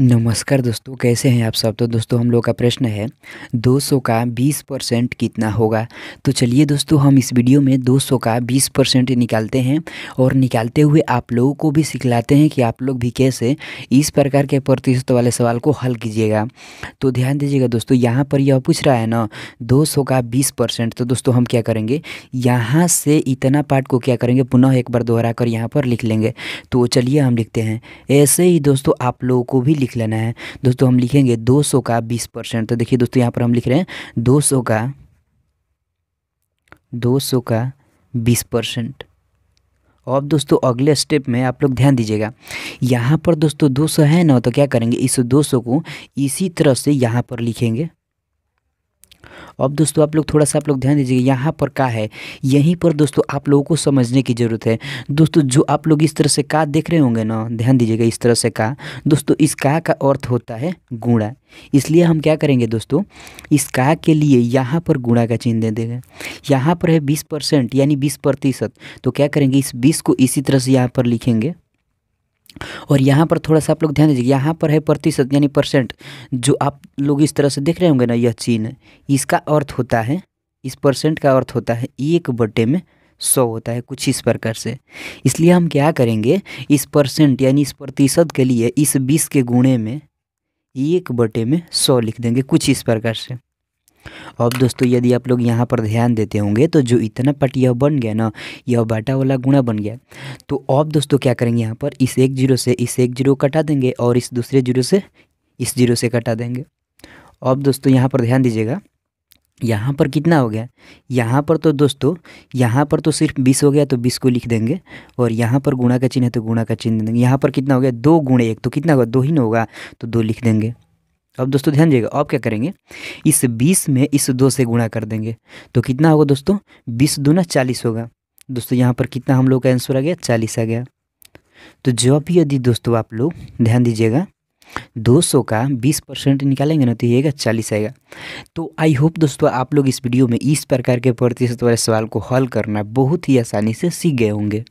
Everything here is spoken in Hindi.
नमस्कार दोस्तों कैसे हैं आप सब तो दोस्तों हम लोग का प्रश्न है 200 का 20 परसेंट कितना होगा तो चलिए दोस्तों हम इस वीडियो में 200 का 20 परसेंट निकालते हैं और निकालते हुए आप लोगों को भी सिखलाते हैं कि आप लोग भी कैसे इस प्रकार के प्रतिशत वाले सवाल को हल कीजिएगा तो ध्यान दीजिएगा दोस्तों यहाँ पर यह पूछ रहा है ना दो का बीस परसेंट तो दोस्तों हम क्या करेंगे यहाँ से इतना पार्ट को क्या करेंगे पुनः एक बार दोहरा कर यहाँ पर लिख लेंगे तो चलिए हम लिखते हैं ऐसे ही दोस्तों आप लोगों को भी लिख लेना है दोस्तों हम लिखेंगे 200 का 20 परसेंट तो देखिए दोस्तों यहाँ पर हम लिख रहे हैं 200 का 200 का 20 परसेंट अब दोस्तों अगले स्टेप में आप लोग ध्यान दीजिएगा यहाँ पर दोस्तों 200 है ना तो क्या करेंगे इस 200 को इसी तरह से यहाँ पर लिखेंगे तो अब दोस्तों आप लोग थोड़ा सा आप लोग ध्यान दीजिए यहाँ पर का है यहीं पर दोस्तों आप लोगों को समझने की ज़रूरत है दोस्तों जो आप लोग इस तरह से का देख रहे होंगे ना ध्यान दीजिएगा इस तरह से का दोस्तों इस का का अर्थ होता है गुणा इसलिए हम क्या करेंगे दोस्तों इस का के लिए यहाँ पर गुणा का चिन्ह दे देंगे यहाँ पर है बीस परसेंट यानी बीस प्रतिशत तो क्या करेंगे इस बीस को इसी तरह से यहाँ पर लिखेंगे और यहाँ पर थोड़ा सा आप लोग ध्यान दीजिए यहाँ पर है प्रतिशत यानी परसेंट जो आप लोग इस तरह से देख रहे होंगे ना यह चीन इसका अर्थ होता है इस परसेंट का अर्थ होता है एक बटे में सौ होता है कुछ इस प्रकार से इसलिए हम क्या करेंगे इस परसेंट यानी इस प्रतिशत के लिए इस बीस के गुणे में एक बटे में सौ लिख देंगे कुछ इस प्रकार से अब दोस्तों यदि आप लोग यहाँ पर ध्यान देते होंगे तो जो इतना पट यह बन गया ना यह बाटा वाला गुणा बन गया तो अब दोस्तों क्या करेंगे यहाँ पर इस एक जीरो से इस एक जीरो कटा देंगे और इस दूसरे जीरो से इस जीरो से कटा देंगे अब दोस्तों यहाँ पर ध्यान दीजिएगा यहाँ पर कितना हो गया यहाँ पर तो दोस्तों यहाँ पर तो सिर्फ बीस हो गया तो बीस को लिख देंगे और यहाँ पर गुणा का चिन्ह है तो गुणा का चिन्ह देंगे यहाँ पर कितना हो गया दो गुणे एक तो कितना होगा दो ही ना होगा तो दो लिख देंगे अब दोस्तों ध्यान दीजिएगा अब क्या करेंगे इस बीस में इस दो से गुणा कर देंगे तो कितना होगा दोस्तों बीस दूना चालीस होगा दोस्तों यहाँ पर कितना हम लोग का आंसर आ गया चालीस आ गया तो जो भी यदि दोस्तों आप लोग ध्यान दीजिएगा 200 का 20 परसेंट निकालेंगे ना तो आएगा चालीस आएगा तो आई होप दोस्तों आप लोग इस वीडियो में इस प्रकार के प्रतिशत वाले सवाल को हल करना बहुत ही आसानी से सीख गए होंगे